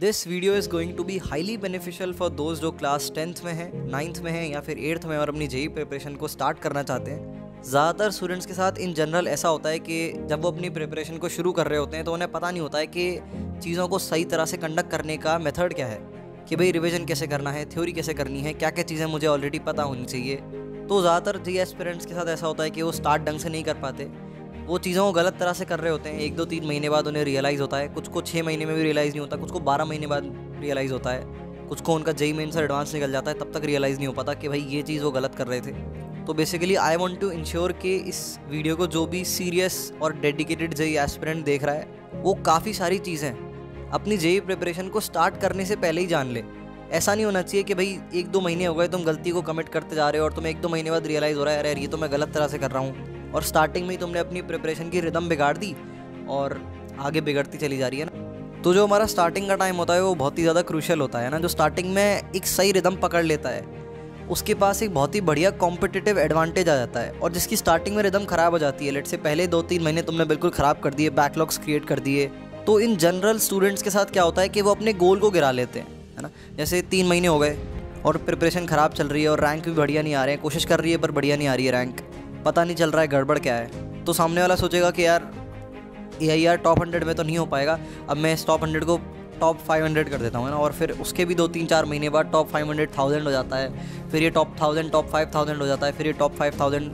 This video is going to be highly beneficial for those जो class tenth में है ninth में है या फिर एट्थ में और अपनी जेई प्रिपरेशन e e को स्टार्ट करना चाहते हैं ज़्यादातर स्टूडेंट्स के साथ इन जनरल ऐसा होता है कि जब वो अपनी प्रिपरेशन को शुरू कर रहे होते हैं तो उन्हें पता नहीं होता है कि चीज़ों को सही तरह से कंडक्ट करने का मेथड क्या है कि भाई रिविजन कैसे करना है थ्योरी कैसे करनी है क्या क्या चीज़ें मुझे ऑलरेडी पता होनी चाहिए तो ज़्यादातर जी एस्पिरेंट्स e के साथ ऐसा होता है कि वो स्टार्ट ढंग से नहीं कर पाते वो चीज़ों को गलत तरह से कर रहे होते हैं एक दो तीन महीने बाद उन्हें रियलाइज़ होता है कुछ को छः महीने में भी रियलाइज़ नहीं होता कुछ को बारह महीने बाद रियलाइज़ होता है कुछ को उनका जई मेन एडवांस निकल जाता है तब तक रियलाइज़ नहीं हो पाता कि भाई ये चीज़ वो गलत कर रहे थे तो basically I want to ensure कि इस वीडियो को जो भी सीरियस और डेडिकेटेड जई एस्पिरेंट देख रहा है वो काफ़ी सारी चीज़ें अपनी जेई प्रिपरेशन को स्टार्ट करने से पहले ही जान ले ऐसा नहीं होना चाहिए कि भाई एक दो महीने हो गए तुम गलती को कमिट करते जा रहे हो और तुम्हें एक दो महीने बाद रियलाइज़ हो रहा है अरे ये तो मैं गलत तरह से कर रहा हूँ और स्टार्टिंग में ही तुमने अपनी प्रिपरेशन की रिदम बिगाड़ दी और आगे बिगड़ती चली जा रही है ना तो जो हमारा स्टार्टिंग का टाइम होता है वो बहुत ही ज़्यादा क्रूशल होता है ना जो स्टार्टिंग में एक सही रिदम पकड़ लेता है उसके पास एक बहुत ही बढ़िया कॉम्पिटिटिव एडवांटेज आ जाता है और जिसकी स्टार्टिंग में रिदम ख़राब हो जाती है लेट से पहले दो तीन महीने तुमने बिल्कुल ख़राब कर दिए बैकलॉग्स क्रिएट कर दिए तो इन जनरल स्टूडेंट्स के साथ क्या होता है कि वो अपने गोल को गिरा लेते हैं है ना जैसे तीन महीने हो गए और प्रिपरेशन ख़राब चल रही है और रैंक भी बढ़िया नहीं आ रहे हैं कोशिश कर रही है पर बढ़िया नहीं आ रही है रैंक पता नहीं चल रहा है गड़बड़ क्या है तो सामने वाला सोचेगा कि यार ए यार टॉप हंड्रेड में तो नहीं हो पाएगा अब मैं इस टॉप हंड्रेड को टॉप फाइव हंड्रेड कर देता हूँ ना और फिर उसके भी दो तीन चार महीने बाद टॉप फाइव हंड्रेड थाउज़ेंड हो जाता है फिर ये top thousand top five thousand हो जाता है फिर ये टॉप फाइव थाउजेंड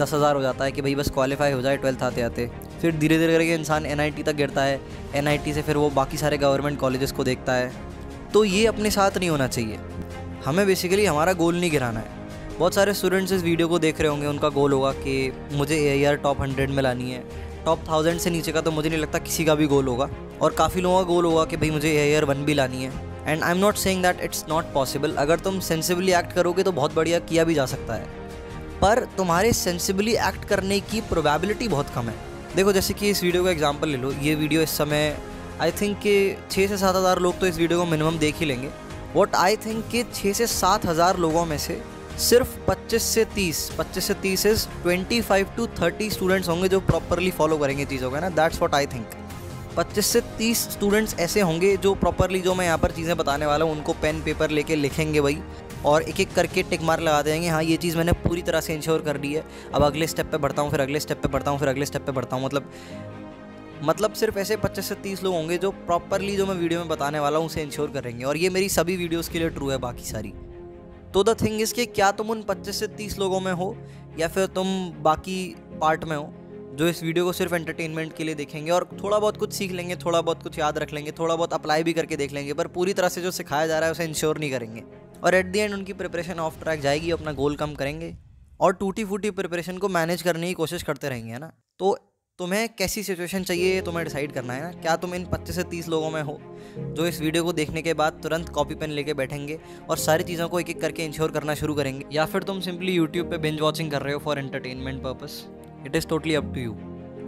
दस हज़ार हो जाता है कि भाई बस क्वालिफाई हो जाए ट्वेल्थ आते आते फिर धीरे धीरे करके इंसान एन तक गिरता है एन से फिर वो बाकी सारे गवर्नमेंट कॉलेजेस को देखता है तो ये अपने साथ नहीं होना चाहिए हमें बेसिकली हमारा गोल नहीं गिराना है बहुत सारे स्टूडेंट्स इस वीडियो को देख रहे होंगे उनका गोल होगा कि मुझे ए टॉप हंड्रेड में लानी है टॉप थाउजेंड से नीचे का तो मुझे नहीं लगता किसी का भी गोल होगा और काफ़ी लोगों का गोल होगा कि भाई मुझे ए आई वन भी लानी है and I am not saying that it's not possible अगर तुम सेंसिबली एक्ट करोगे तो बहुत बढ़िया किया भी जा सकता है पर तुम्हारे सेंसिबली एक्ट करने की प्रोबेबिलिटी बहुत कम है देखो जैसे कि इस वीडियो का एग्जाम्पल ले लो ये वीडियो इस समय आई थिंक कि छः से सात हज़ार लोग तो इस वीडियो को मिनिमम देख ही लेंगे वॉट आई थिंक कि छः से सात हज़ार लोगों में से सिर्फ 25 से 30 25 से 30 इज 25 टू 30 स्टूडेंट्स होंगे जो प्रॉपरली फॉलो करेंगे चीज़ों का ना दैट्स वॉट आई थिंक 25 से 30 स्टूडेंट्स ऐसे होंगे जो प्रॉपरली जो मैं यहाँ पर चीज़ें बताने वाला हूँ उनको पेन पेपर लेके लिखेंगे भाई और एक एक करके टिक मार लगा देंगे हाँ ये चीज़ मैंने पूरी तरह से इंश्योर कर ली है अब अगले स्टेप पे बढ़ता हूँ फिर अगले स्टेप पे बढ़ता हूँ फिर अगले स्टेप पे बढ़ता हूँ मतलब मतलब सिर्फ ऐसे 25 से 30 लोग होंगे जो प्रॉपरली जो मैं वीडियो में बताने वाला हूँ उसे इंश्योर करेंगे और ये मेरी सभी वीडियोज़ के लिए ट्रू है बाकी सारी तो द थिंग इज़ कि क्या तुम उन पच्चीस से तीस लोगों में हो या फिर तुम बाकी पार्ट में हो जो इस वीडियो को सिर्फ एंटरटेनमेंट के लिए देखेंगे और थोड़ा बहुत कुछ सीख लेंगे थोड़ा बहुत कुछ याद रख लेंगे थोड़ा बहुत अप्लाई भी करके देख लेंगे पर पूरी तरह से जो सिखाया जा रहा है उसे इंश्योर नहीं करेंगे और एट दी एंड उनकी प्रिपरेशन ऑफ ट्रैक जाएगी अपना गोल कम करेंगे और टूटी फूटी प्रिपरेशन को मैनेज करने की कोशिश करते रहेंगे है ना तो तुम्हें कैसी सिचुएशन चाहिए तुम्हें डिसाइड करना है ना क्या तुम इन 25 से 30 लोगों में हो जो इस वीडियो को देखने के बाद तुरंत कॉपी पेन लेके बैठेंगे और सारी चीज़ों को एक एक करके इंश्योर करना शुरू करेंगे या फिर तुम सिंपली यूट्यूब पे बिंज वॉचिंग कर रहे हो for entertainment purpose it is totally up to you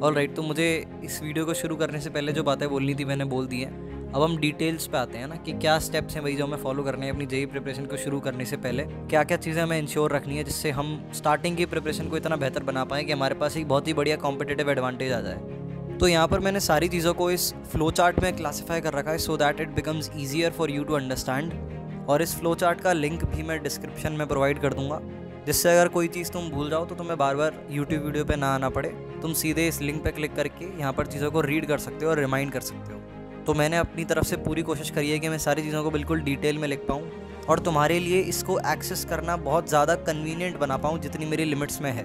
all right तो मुझे इस वीडियो को शुरू करने से पहले जो बातें बोलनी थी मैंने बोल दी है अब हम डिटेल्स पे आते हैं ना कि क्या स्टेप्स हैं भाई जो हमें फॉलो करने हैं अपनी जेई प्रिपरेशन को शुरू करने से पहले क्या क्या चीज़ें हमें इंश्योर रखनी है जिससे हम स्टार्टिंग की प्रिपरेशन को इतना बेहतर बना पाएँ कि हमारे पास एक बहुत ही बढ़िया कॉम्पिटेटिव एडवांटेज आ जाए तो यहाँ पर मैंने सारी चीज़ों को इस फ्लो चार्ट में क्लासीफाई कर रखा है so that it becomes easier for you to understand और इस फ्लो चार्ट का लिंक भी मैं डिस्क्रिप्शन में प्रोवाइड कर दूंगा जिससे अगर कोई चीज़ तुम भूल जाओ तो तुम्हें बार बार यूट्यूब वीडियो पे ना आना पड़े तुम सीधे इस लिंक पे क्लिक करके यहाँ पर चीज़ों को रीड कर सकते हो और रिमाइंड कर सकते हो तो मैंने अपनी तरफ से पूरी कोशिश करी है कि मैं सारी चीज़ों को बिल्कुल डिटेल में लिख पाऊँ और तुम्हारे लिए इसको एक्सेस करना बहुत ज़्यादा कन्वीनियंट बना पाऊँ जितनी मेरी लिमिट्स में है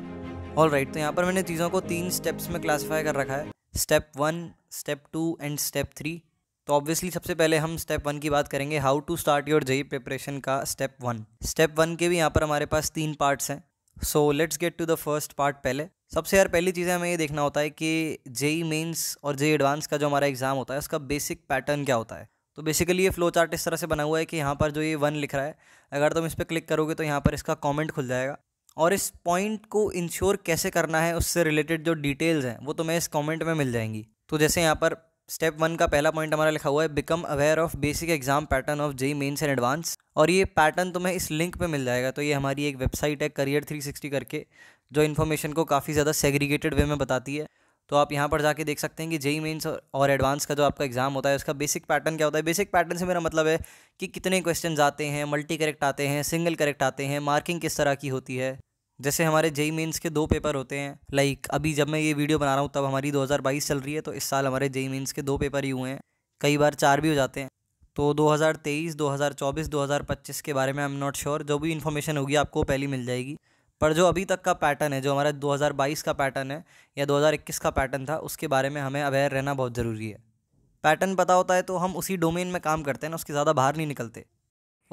ऑल राइट right, तो यहाँ पर मैंने चीज़ों को तीन स्टेप्स में क्लासीफाई कर रखा है step one step two and step three तो ऑब्वियसली सबसे पहले हम स्टेप वन की बात करेंगे how to start your JEE preparation का स्टेप वन स्टेप वन के भी यहाँ पर हमारे पास तीन पार्ट्स हैं so let's get to the first part पहले सबसे यार पहली चीज़ हमें ये देखना होता है कि जेई मेन्स e और जेई एडवांस e का जो हमारा एग्ज़ाम होता है उसका बेसिक पैटर्न क्या होता है तो बेसिकली ये फ्लो चार्ट इस तरह से बना हुआ है कि यहाँ पर जो ये वन लिख रहा है अगर तुम इस पर क्लिक करोगे तो यहाँ पर इसका कॉमेंट खुल जाएगा और इस पॉइंट को इंश्योर कैसे करना है उससे रिलेटेड जो डिटेल्स हैं वो तुम्हें इस कॉमेंट में मिल जाएंगी तो जैसे यहाँ पर स्टेप वन का पहला पॉइंट हमारा लिखा हुआ है become aware of basic exam pattern of JEE Mains and advance और ये पैटर्न तुम्हें इस लिंक पे मिल जाएगा तो ये हमारी एक वेबसाइट है करियर 360 करके जो इन्फॉर्मेशन को काफ़ी ज़्यादा सेग्रीगेटेड वे में बताती है तो आप यहाँ पर जाके देख सकते हैं कि जेई मेन्स और एडवांस का जो आपका एग्ज़ाम होता है उसका बेसिक पैटर्न क्या होता है बेसिक पैटर्न से मेरा मतलब है कि कितने क्वेश्चन आते हैं मल्टी करेक्ट आते हैं सिंगल करेक्ट आते हैं मार्किंग किस तरह की होती है जैसे हमारे जेई मेन्स के दो पेपर होते हैं लाइक अभी जब मैं ये वीडियो बना रहा हूँ तब हमारी 2022 चल रही है तो इस साल हमारे जेई मेन्स के दो पेपर ही हुए हैं कई बार चार भी हो जाते हैं तो 2023, 2024, 2025 के बारे में आई एम नॉट श्योर जो भी इन्फॉर्मेशन होगी आपको पहली मिल जाएगी पर जो अभी तक का पैटर्न है जो हमारा 2022 का पैटर्न है या 2021 का पैटर्न था उसके बारे में हमें अवेयर रहना बहुत ज़रूरी है पैटर्न पता होता है तो हम उसी डोमेन में काम करते हैं ना उसके ज़्यादा बाहर नहीं निकलते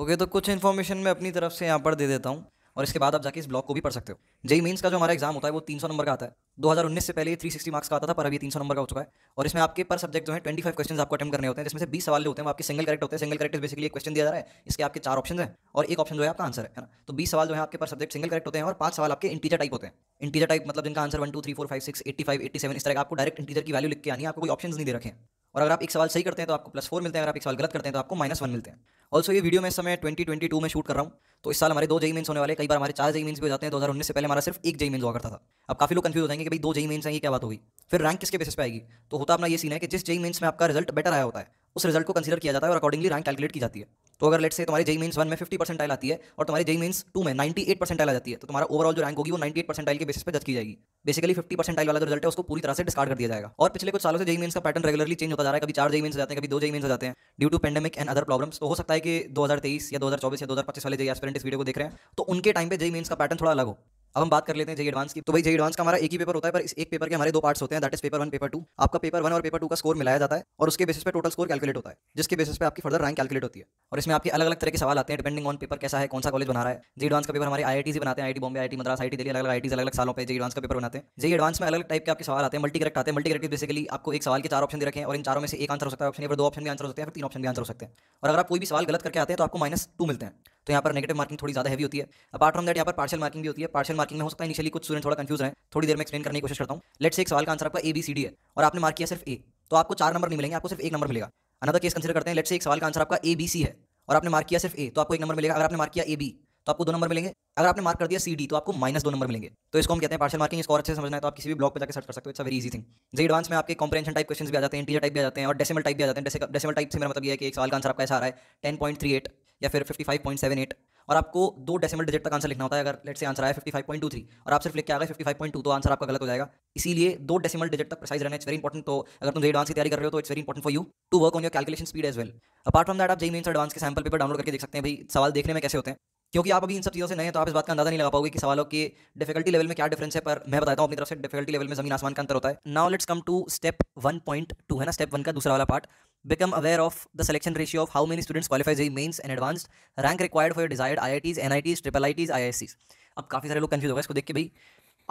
ओके तो कुछ इन्फॉर्मेशन मैं अपनी तरफ से यहाँ पर दे देता हूँ और इसके बाद आप जाके इस ब्लॉग को भी पढ़ सकते हो जेई मीस का जो हमारा एग्जाम होता है वो 300 नंबर का आता है 2019 से पहले ये 360 मार्क्स का आता था पर अभी 300 नंबर का हो चुका है और इसमें आपके पर सब्जेक्ट जो है 25 क्वेश्चन आपको अटेम करने होते हैं जिसमें से 20 सवाल होते हैं आपके सिंगल करेक्ट होते हैं सिंगल करेक्ट बेसिकली एक क्वेश्चन दिया जा रहा है इसके आपके चार ऑप्शन है और एक ऑप्शन जो है आपका आंसर है ना तो बीस सवाल जो है आपके पर सब्जेक्ट सिंगल करेक्ट होते हैं और पांच सवाल आपके इंटीजर टाइप होते हैं इंटीजर टाइप मतलब जिनका answer one two three four five six eighty five eighty seven इस तरह आपको डायरेक्ट इंटीजर की वैल्यू लिख के आनी आपको कोई ऑप्शन नहीं दे रखे और अगर आप एक सवाल सही करते हैं तो आपको प्लस फोर मिलते हैं अगर आप एक सवाल गलत करते हैं तो आपको माइनस वन मिलते हैं ऑल्सो ये वीडियो मैं इस समय ट्वेंटी ट्वेंटी टू में शूट कर रहा हूँ तो इस साल हमारे दो जई मेन्स होने वाले कई बार हमारे चार जई मेन्स भी हो जाते हैं उन्नीस से पहले हमारा सिर्फ एक जई मेन्स हुआ करता था अब काफी लोग कंफ्यूज हो जाएंगे कि भाई दो जई मेन्स हैं ये क्या बात होगी फिर रैंक किसके बेसिस पे आएगी तो होता अपना ये सीन है कि जिस जई मेन्स में आपका रिजल्ट बेटर आया होता है उस रिजल्ट को कंसिडर किया जाता है और अकॉर्डिंगली रैंक कैलकुलेट की जाती है तो अगर लेट से तुम्हारी जेई मीस वन में फिफ्टी परसेंटाइल आती है और तुम्हारी जेई मीस टू में नाइन्टी एट परसेंटाइल आ जाती है तो तुम्हारा ओवरऑल जो रैंक होगी वो नाइन्टी एट परसेंटाइल के बेसिस पर जज की जाएगी बेसिकली फिफ्टी परसेंटाइल वाला जो रिजल्ट है उसको पूरी तरह से डिस्कार्ड कर दिया जाएगा और पिछले कुछ सालों से जेई मीस का पैटर्न रेगुलरली चेंज होता जा रहा है कभी चार जेई मीस जाते हैं कभी दो जेई मीस जाते हैं due to pandemic and other problems तो हो सकता है कि दो हज़ार तेईस या दो हज़ार चौबीस या दो हज़ार वाले जेई एस्पेरेंट इस वीडियो को देख रहे हैं तो उनके टाइम पे जेई मीस का पैटर्न थोड़ा अलग हो अब हम बात कर लेते हैं जी एडवांस की तो भाई जेई एडवांस का हमारा एक ही पेपर होता है पर इस एक पेपर के हमारे दो पार्ट्स होते हैं that is paper one paper two आपका पेपर वन और पेपर टू का स्कोर मिलाया जाता है और उसके बेसिस पे टोटल स्कोर कैलकुलेट होता है जिसके बेसिस पे आपकी फर्दर रैंक कैलकुलेट होती है और इसमें आपके अलग अलग तरह के सवाल आते हैं डिपेंडिंग ऑन पेपर कैसा है कौन सा कॉलेज बना रहा है जे एडवांस का पेपर हमारे आई से बनाते हैं आई बॉम्बे आई मद्रास आई दिल्ली अलग अलग आई अलग अलग सालों पर जे एडवांस का पेपर बनाते हैं जे एडवांस में अलग टाइप के आपके सवाल आते हैं मल्टी करेक्ट आते हैं मल्टी करेक्ट बेसिकली आपको एक सवाल के चार ऑप्शन दे रखे हैं और इन चारों में से एक आंसर हो सकता है ऑप्शन दो ऑप्शन भी आंसर होते हैं फिर तीन ऑप्शन भी आंसर हो सकते हैं और अगर आप कोई भी सवाल गलत करके आते हैं तो आपको माइनस टू मिलते हैं तो यहाँ पर नेगेटिव मार्किंग थोड़ी ज्यादा हैवी होती है अपार्ट फ्रॉम दैट यहाँ पर पार्शल मार्किंग भी होती है पार्शियल मार्किंग में हो सकता है इनिशियली कुछ स्टूडेंट थोड़ा कंफ्यूज है थोड़ी देर में एक्सप्लेन करने की कोशिश करता हूँ लेट से एक सवाल का आंसर आपका ए बी सी डी है और आपने मार्क किया सिर्फ ए तो आपको चार नंबर नहीं मिलेंगे आपको सिर्फ एक नंबर मिलेगा अनदर केस कंसिडर करते हैं लेट से एक सवाल का आंसर आपका ए बी सी है और आपने मार्क किया सिर्फ ए तो आपको एक नंबर मिलेगा अगर आपने मार्क किया ए बी तो आपको दो नंबर मिलेंगे अगर आपने मार्क कर दिया सी डी तो आपको माइनस दो नंबर मिलेंगे तो इसको हम कहते हैं पार्शियल मार्किंग इसको और अच्छे समझना है तो आप किसी भी ब्लॉक पर जाकर सर्च कर सकते हो it's very easy thing JEE advance में आपके कॉम्प्रेशन टाइप क्वेश्चन भी आ जाते हैं इंटीजर टाइप भी आ जाते हैं और डेसिमल टाइप भी आ जाते हैं डेसिमल टाइप से मेरा मतलब यह है कि एक साल का आंसर आपका ऐसा आ रहा है टेन पॉइंट थ्री एट या फिर 55.78 और आपको दो डेसिमल डिजिट तक आंसर लिखना होता है अगर लेट से आंसर आया 55.23 और आप सिर्फ लिख के आ गए 55.2 तो आंसर आपका गलत हो जाएगा इसीलिए दो डेसिमल डिजिट तक प्रसाइज रहना इट्स वेरी इंपॉर्टेंट तो अगर तुम एडवांस की तैयारी कर रहे हो तो it's very important for you to work on your calculation speed as well apart from that आप जेई मेन्स एडवांस के सैम्पल पेपर डाउनलोड करके देख सकते हैं भाई सवाल देखने में कैसे होते हैं क्योंकि आप अभी इन सब चीज़ों से नए हैं तो आप इस बात का अंदाजा नहीं लगा पाओगे कि सवालों के डिफिकल्टी लेवल में क्या डिफरेंस है पर मैं बताता हूँ अपनी तरफ से डिफिकल्टी लेवल में जमीन आसमान का अंतर होता है now let's come to step one point two है ना स्टेप वन का दूसरा वाला part become aware of the selection ratio of how many students qualify JEE mains and advanced rank required for your desired IITs, NITs, triple IITs, IICs. अब काफ़ी सारे लोग confuse हो गए इसको देख के भाई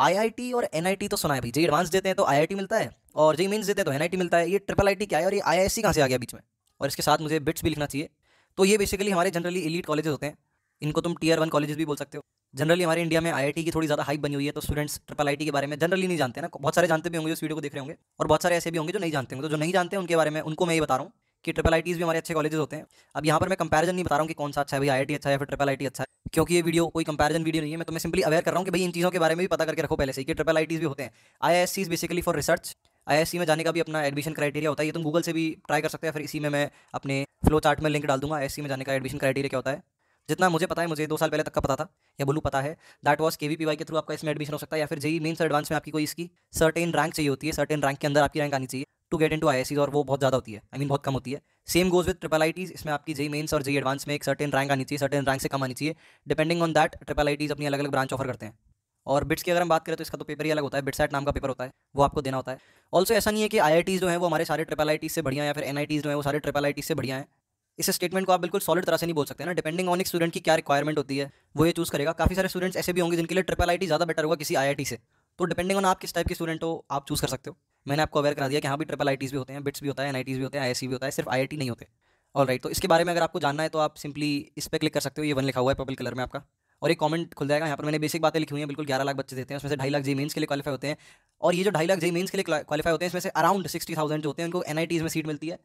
आई और एन तो सुना है भाई जी एडवांस देते हैं तो आई मिलता है और जी मीस देते हैं तो एन मिलता है ये ट्रिपल आई क्या है और ये आई कहाँ से आ गया बीच में और इसके साथ मुझे बिट्स भी लिखना चाहिए तो ये बेसिकली हमारे जनरली इलीट कॉलेजेस होते हैं इनको तुम टीयर वन कॉलेजेस भी बोल सकते हो जनरली हमारे इंडिया में आईआईटी की थोड़ी ज़्यादा हाइप बनी हुई है तो स्टूडेंट्स ट्रिपल आई के बारे में जनरली नहीं जानते ना बहुत सारे जानते भी होंगे जो इस वीडियो को देख रहे होंगे और बहुत सारे ऐसे भी होंगे जो नहीं जानते होंगे तो जो नहीं जानते उनके बारे में उनको मैं ये बता रहा हूँ कि ट्रिपल आई भी हमारे अच्छे कॉलेजेस होते हैं अब यहाँ पर मैं कंपेरिजन नहीं बता रहा हूँ कि कौन सा अच्छा है भाई आई अच्छा है या फिर ट्रिपल आई अच्छा है क्योंकि ये वीडियो कोई कंपेरिजन वीडियो नहीं है मैं तुम्हें सिंपली अवेयर कर रहा हूँ कि भाई इन चीज़ों के बारे में भी पता करके रखो पहले से कि ट्रिपल आई भी होते हैं I is basically for research I में जाने का भी अपना एडमिशन क्राइटेरिया होता है ये तुम गूगल से भी ट्राई कर सकते हैं फिर इसी में मैं अपने फ्लो चार्ट में लिंक डाल दूंगा आई में जाने का एडमिशन क्राइटेरिया क्या होता है जितना मुझे पता है मुझे दो साल पहले तक का पता था या बोलू पता है दैट वॉज के के थ्रू आपका इसमें एडमिशन हो सकता है या फिर जी मेन एडवांस में आपकी कोई इसकी सर्टेन रैंक चाहिए होती है सर्टेन रैंक के अंदर आपकी रैंक आनी चाहिए to get into I और वो बहुत ज़्यादा होती है आई I मीन mean, बहुत कम होती है same goes with triple ITs इसमें आपकी जी मेन्स e और जेई एडवांस e में एक सर्टेन रैंक आनी चाहिए सर्टेन रैंक से कम आनी चाहिए depending on that triple ITs अपनी अलग अलग ब्रांच ऑफर करते हैं और बिट्स की अगर हम बात करें तो इसका तो पेपर ही अलग होता है बिट्स एट नाम का पेपर होता है वो आपको देना होता है ऑल्सो ऐसा नहीं है कि आई जो है वो हमारे सारे ट्रिपल आई से बढ़िया या फिर एन जो है वो सारे ट्रिपल आई से बढ़िया है इस स्टेटमेंट को आप बिल्कुल सॉलिड तरह से नहीं बोल सकते ना डिपेंडिंग ऑन एक स्टूडेंट की क्या रिक्वायरमेंट होती है वो ये चूज़ करेगा काफ़ी सारे स्टूडेंट्स ऐसे भी होंगे जिनके लिए ट्रिपल आई ज़्यादा बेटर होगा किसी आई से तो डिपेंडिंग ऑन आप किस टाइप के स्टूडेंट हो आप चूज़ कर सकते हो मैंने आपको अवेयर करा दिया कि हाँ भी ट्रिपल आई भी होते हैं बिट्स भी होता है एन भी होते हैं आई भी होता है सिर्फ आई नहीं होते और राइट तो इसके बारे में अगर आपको जानना है तो आप सिंपली इस पर क्लिक कर सकते हो ये वन लिखा हुआ है पर्पल कलर में आपका और एक कमेंट खुल जाएगा यहाँ पर मैंने बेसिक बातें लिखी हुई हैं बिल्कुल ग्यारह लाख बच्चे देते हैं उसमें से ढाई लाख जी मेंस के लिए क्वालिफाई होते हैं और ये जो ढाई लाख जी मेंस के लिए क्वालिफाई होते हैं इसमें से अराउंड सिक्सटी थाउजेंड जो होते हैं उनको एन में सीट मिलती है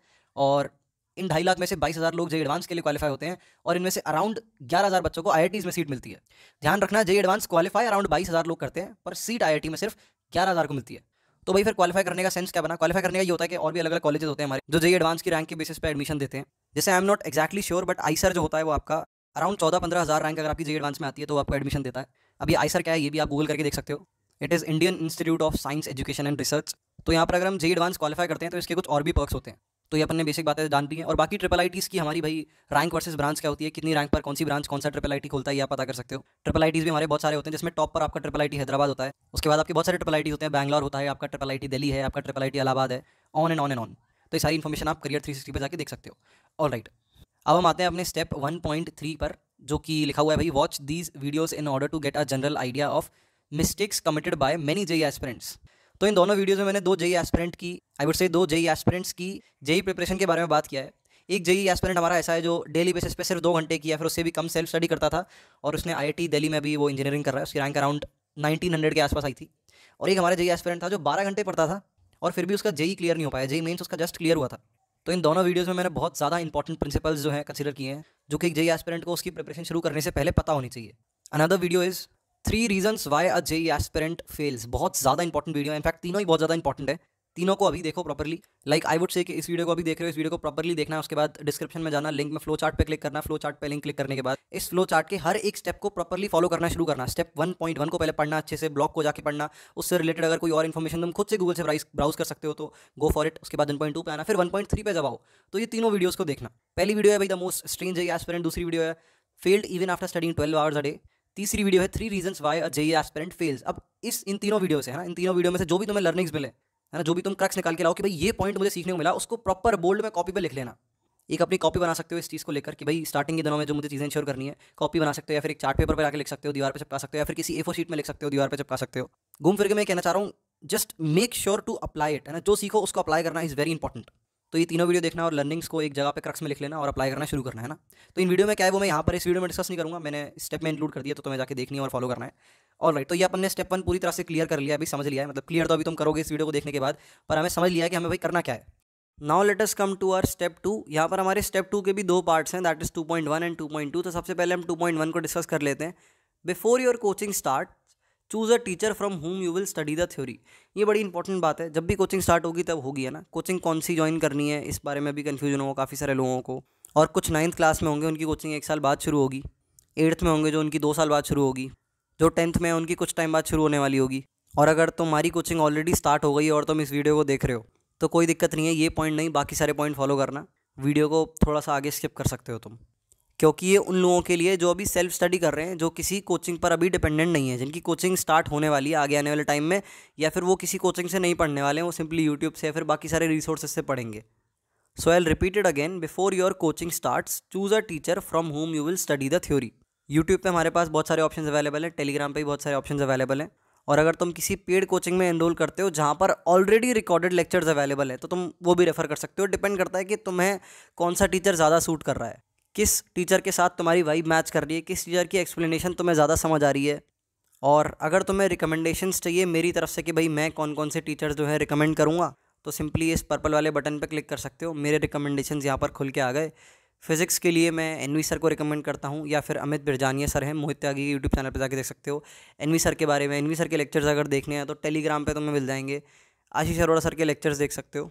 और इन ढाई लाख में से बाईस हज़ार लोग जे एडवांस के लिए क्वालिफाई होते हैं और इनमें से अराउंड ग्यारह हज़ार बच्चों को आई में सीट मिलती है ध्यान रखना जे एडवांस क्वालिफाई अराउंड बाईस हज़ार लोग करते हैं पर सीट आई में सिर्फ ग्यारह हज़ार को मिलती है तो भाई फिर क्वालिफाई करने का सेंस क्या बना क्वालिफाई करने का ये होता है कि और भी अलग अलग कॉलेजेस होते हैं हमारे जो जे एडवांस की रैंक के बेसिस पर एडमिशन देते हैं जैसे I am not exactly sure but IISER जो होता है वो आपका अराउंड चौदह पंद्रह हज़ार रैंक अगर आपकी जे एडवांस में आती है तो आपको एडमिशन देता है अभी आईसर क्या है ये भी आप गूगल करके देख सकते हो it is Indian Institute of Science Education and Research तो यहाँ पर अगर हम जे एडवांस क्वालिफाई करते हैं तो इसके कुछ और भी पर्क्स होते हैं तो ये अपन ने बेसिक बातें जान दी हैं और बाकी ट्रिपल आई की हमारी भाई रैंक वर्सेस ब्रांच क्या होती है कितनी रैंक पर कौन सी ब्रांच कौन सा ट्रिपल आई खोलता है ये आप पता कर सकते हो ट्रिपल आई भी हमारे बहुत सारे होते हैं जिसमें टॉप पर आपका ट्रिपल आई हैदराबाद होता है उसके बाद आपके बहुत सारे ट्रिपल आई होते हैं बैंगलोर होता है आपका ट्रिपल आई दिल्ली है आपका ट्रिपल आई इलाहाबाद है on and on and on तो ये सारी इन्फॉर्मेशन आप करियर थ्री सिक्सटी पर जाके देख सकते हो ऑल राइट अब हम आते हैं अपने स्टेप वन पॉइंट थ्री पर जो कि लिखा हुआ है भाई watch these videos in order to get a general idea of mistakes committed by many JEE aspirants तो इन दोनों वीडियोज़ में मैंने दो जई एस्पिरेंट की आई वुड से दो जई एस्पिरेंट्स की जई प्रिपरेशन के बारे में बात किया है एक जई एस्पिरेंट हमारा ऐसा है जो डेली बेसिस पे सिर्फ दो घंटे की या फिर उससे भी कम सेल्फ स्टडी करता था और उसने आई दिल्ली में भी वो इंजीनियरिंग कर रहा है उसकी रैंक अराउंड नाइनटीन के आसपास आई थी और एक हमारा जई एस्पिरेंट था जो बारह घंटे पढ़ता था और फिर भी उसका जई क्लियर नहीं हो पाया जई मीस उसका जस्ट क्लियर हुआ था तो इन दोनों वीडियोज़ में मैंने बहुत ज़्यादा इंपॉर्टेंट प्रिंसिपल्स जो हैं कंसिडर किए हैं जो कि एक जई एस्पिरेंट को उसकी प्रिपरेशन शुरू करने से पहले पता होनी चाहिए another video is three reasons why a JEE aspirant fails बहुत ज़्यादा इंपॉर्टेंट वीडियो है इनफैक्ट तीनों ही बहुत ज़्यादा इंपॉर्टेंट है तीनों को अभी देखो properly like I would say कि इस वीडियो को अभी देख रहे हो इस वीडियो को प्रॉपरली देखना है उसके बाद डिस्क्रिप्शन में जाना लिंक में फ्लो चार्ट पे क्लिक करना फ्लो चार्ट पे लिंक क्लिक करने के बाद इस फ्लो चार्ट के हर एक स्टेप को प्रॉपरली फॉलो करना शुरू करना स्टेप वन पॉइंट वन को पहले पढ़ना अच्छे से ब्लॉग को जाके पढ़ना उससे रिलेटेड अगर कोई और इन्फॉर्मेशन तुम खुद से गूगल से ब्राउज कर सकते हो तो गो फॉर इट उसके बाद वन पॉइंट टू पे आना फिर वन पॉइंट थ्री पे जब तो ये तीनों वीडियोज़ को देखना पहली वीडियो है भाई द मोस्ट स्ट्रेंज है एस्पेरेंट दूसरी वीडियो है failed even after studying twelve hours a day तीसरी वीडियो है three reason why a JEE aspirant fails अब इस इन तीनों वीडियो से है ना इन तीनों वीडियो में से जो भी तुम्हें लर्निंग्स मिले है ना जो भी तुम क्रक्स निकाल के लाओ कि भाई ये पॉइंट मुझे सीखने को मिला उसको प्रॉपर बोल्ड में कॉपी पर लिख लेना एक अपनी कॉपी बना सकते हो इस चीज़ को लेकर कि भाई स्टार्टिंग के दिनों में जो मुझे चीज़ें इंश्योर करनी है कॉपी बना सकते हो या फिर एक चार्ट पेपर पर आकर लिख सकते हो दीवार पर चपका सकते हो या फिर किसी एफो शीट में लिख सकते हो दीवार पर चपका सकते हो घूम फिर के मैं कहना चाह रहा हूँ just make sure to apply it है ना जो सीखो उसको अप्लाई करना इज़ वेरी इंपॉर्टेंट तो ये तीनों वीडियो देखना और लर्निंग्स को एक जगह पे क्रक्स में लिख लेना और अप्लाई करना शुरू करना है ना तो इन वीडियो में क्या है वो मैं यहाँ पर इस वीडियो में डिस्कस नहीं करूँगा मैंने स्टेप में इंक्लूड कर दिया तो तुम्हें जाकर देखनी है और फॉलो करना है और राइट तो ये अपने स्टेप वन पूरी तरह से क्लियर कर लिया अभी समझ लिया है मतलब क्लियर तो अभी तुम करोगे इस वीडियो को देखने के बाद पर हमें समझ लिया है कि हमें भाई करना क्या है now let's come to our step two यहाँ पर हमारे स्टेप टू के भी दो पार्ट्स हैं that is two point one and two point two तो सबसे पहले हम टू पॉइंट वन को डिस्कस कर लेते हैं before your coaching start choose a teacher from home you will study the theory ये बड़ी इंपॉर्टेंट बात है जब भी कोचिंग स्टार्ट होगी तब होगी है ना कोचिंग कौन सी ज्वाइन करनी है इस बारे में भी कन्फ्यूजन होगा काफ़ी सारे लोगों को और कुछ नाइन्थ क्लास में होंगे उनकी कोचिंग एक साल बाद शुरू होगी एट्थ में होंगे जो उनकी दो साल बाद शुरू होगी जो टेंथ में उनकी कुछ टाइम बाद शुरू होने वाली होगी और अगर तुम्हारी कोचिंग ऑलरेडी स्टार्ट हो गई और तुम इस वीडियो को देख रहे हो तो कोई दिक्कत नहीं है ये पॉइंट नहीं बाकी सारे पॉइंट फॉलो करना वीडियो को थोड़ा सा आगे स्किप कर सकते हो तुम क्योंकि ये उन लोगों के लिए जो अभी सेल्फ स्टडी कर रहे हैं जो किसी कोचिंग पर अभी डिपेंडेंट नहीं है जिनकी कोचिंग स्टार्ट होने वाली है आगे आने वाले टाइम में या फिर वो किसी कोचिंग से नहीं पढ़ने वाले हैं वो सिंपली यूट्यूब से या फिर बाकी सारे रिसोर्सेज से पढ़ेंगे so I repeated again before your coaching starts choose a teacher from home you will study the theory YouTube पर हमारे पास बहुत सारे ऑप्शन अवेलेबल हैं टेलीग्राम पर भी बहुत सारे ऑप्शन अवेलेबल हैं और अगर तुम किसी पेड कोचिंग में एनरोल करते हो जहाँ पर ऑलरेडी रिकॉर्डेड लेक्चर्स अवेलेबल है तो तुम वो भी रेफ़र कर सकते हो डिपेंड करता है कि तुम्हें कौन सा टीचर ज़्यादा सूट कर रहा है किस टीचर के साथ तुम्हारी वाइब मैच कर रही है किस टीचर की एक्सप्लेनेशन तुम्हें ज़्यादा समझ आ रही है और अगर तुम्हें रिकमेंडेशंस चाहिए मेरी तरफ से कि भाई मैं कौन कौन से टीचर्स जो है रिकमेंड करूँगा तो सिंपली इस पर्पल वाले बटन पर क्लिक कर सकते हो मेरे रिकमेंडेशन यहाँ पर खुल के आ गए फिज़िक्स के लिए मैं एन सर को रिकमेंड करता हूँ या फिर अमित बिरजानिया सर हैं मोहित त्यागी के यूट्यूब चैनल पर जाकर देख सकते हो एन सर के बारे में एन सर के लेक्चर्स अगर देखने हैं तो टेलीग्राम पर तुम्हें मिल जाएंगे आशीष अरोड़ा सर के लेक्चर्स देख सकते हो